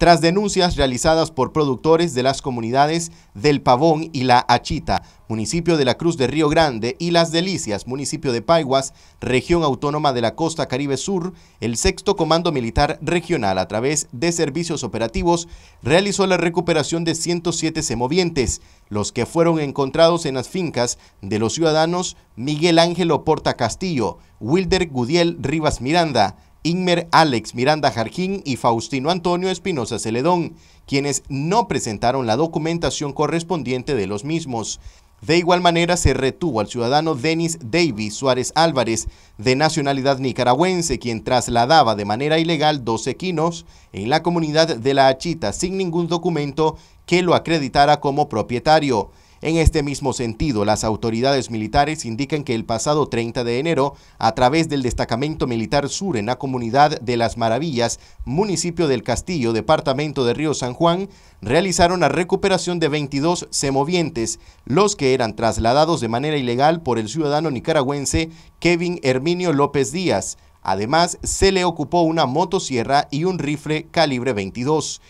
tras denuncias realizadas por productores de las comunidades del Pavón y La Achita, municipio de la Cruz de Río Grande, y Las Delicias, municipio de Paiguas, región autónoma de la costa Caribe Sur, el sexto Comando Militar Regional, a través de servicios operativos, realizó la recuperación de 107 semovientes, los que fueron encontrados en las fincas de los ciudadanos Miguel Ángel Oporta Castillo, Wilder Gudiel Rivas Miranda, Inmer Alex Miranda Jarjín y Faustino Antonio Espinosa Celedón, quienes no presentaron la documentación correspondiente de los mismos. De igual manera, se retuvo al ciudadano Denis Davis Suárez Álvarez, de nacionalidad nicaragüense, quien trasladaba de manera ilegal 12 equinos en la comunidad de La Achita sin ningún documento que lo acreditara como propietario. En este mismo sentido, las autoridades militares indican que el pasado 30 de enero, a través del destacamento militar sur en la comunidad de Las Maravillas, municipio del Castillo, departamento de Río San Juan, realizaron la recuperación de 22 semovientes, los que eran trasladados de manera ilegal por el ciudadano nicaragüense Kevin Herminio López Díaz. Además, se le ocupó una motosierra y un rifle calibre 22.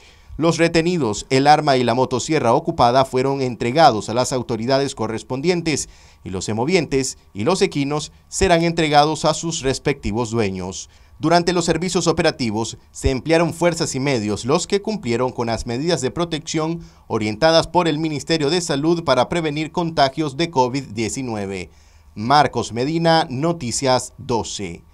Los retenidos, el arma y la motosierra ocupada fueron entregados a las autoridades correspondientes y los emovientes y los equinos serán entregados a sus respectivos dueños. Durante los servicios operativos se emplearon fuerzas y medios los que cumplieron con las medidas de protección orientadas por el Ministerio de Salud para prevenir contagios de COVID-19. Marcos Medina, Noticias 12.